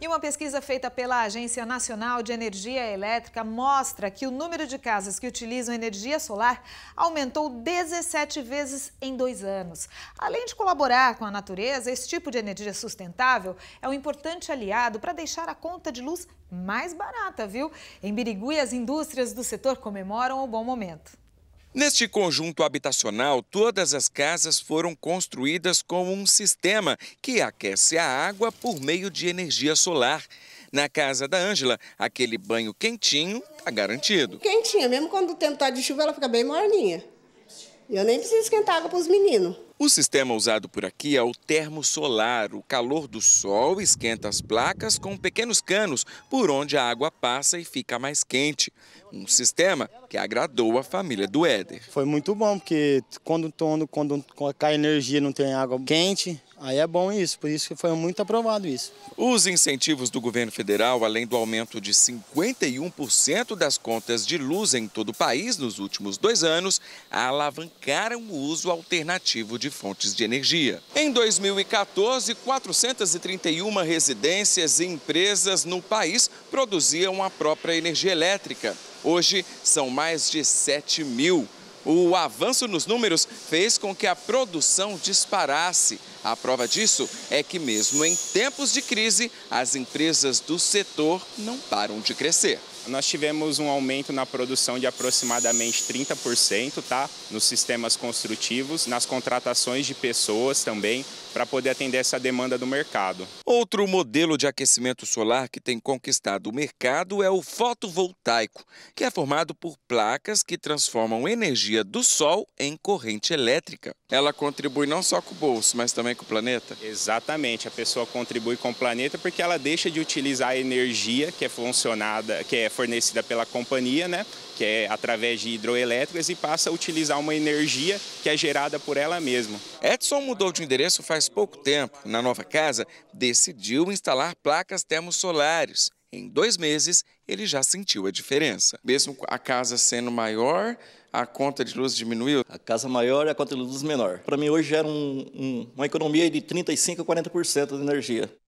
E uma pesquisa feita pela Agência Nacional de Energia Elétrica mostra que o número de casas que utilizam energia solar aumentou 17 vezes em dois anos. Além de colaborar com a natureza, esse tipo de energia sustentável é um importante aliado para deixar a conta de luz mais barata, viu? Em Birigui, as indústrias do setor comemoram o bom momento. Neste conjunto habitacional, todas as casas foram construídas com um sistema que aquece a água por meio de energia solar. Na casa da Ângela, aquele banho quentinho está garantido. Quentinha, mesmo quando o tempo está de chuva, ela fica bem morninha. Eu nem preciso esquentar água para os meninos. O sistema usado por aqui é o termosolar. O calor do sol esquenta as placas com pequenos canos por onde a água passa e fica mais quente. Um sistema que agradou a família do Éder. Foi muito bom, porque quando, quando, quando cai energia não tem água quente, Aí é bom isso, por isso que foi muito aprovado isso. Os incentivos do governo federal, além do aumento de 51% das contas de luz em todo o país nos últimos dois anos, alavancaram o uso alternativo de fontes de energia. Em 2014, 431 residências e empresas no país produziam a própria energia elétrica. Hoje, são mais de 7 mil. O avanço nos números fez com que a produção disparasse. A prova disso é que, mesmo em tempos de crise, as empresas do setor não param de crescer. Nós tivemos um aumento na produção de aproximadamente 30%, tá? Nos sistemas construtivos, nas contratações de pessoas também, para poder atender essa demanda do mercado. Outro modelo de aquecimento solar que tem conquistado o mercado é o fotovoltaico, que é formado por placas que transformam energia do sol em corrente elétrica. Ela contribui não só com o bolso, mas também com o planeta? Exatamente, a pessoa contribui com o planeta porque ela deixa de utilizar a energia que é funcionada, que é fornecida pela companhia, né, que é através de hidroelétricas, e passa a utilizar uma energia que é gerada por ela mesma. Edson mudou de endereço faz pouco tempo. Na nova casa, decidiu instalar placas termosolares. Em dois meses, ele já sentiu a diferença. Mesmo a casa sendo maior, a conta de luz diminuiu? A casa maior e a conta de luz menor. Para mim, hoje era um, um, uma economia de 35% a 40% de energia.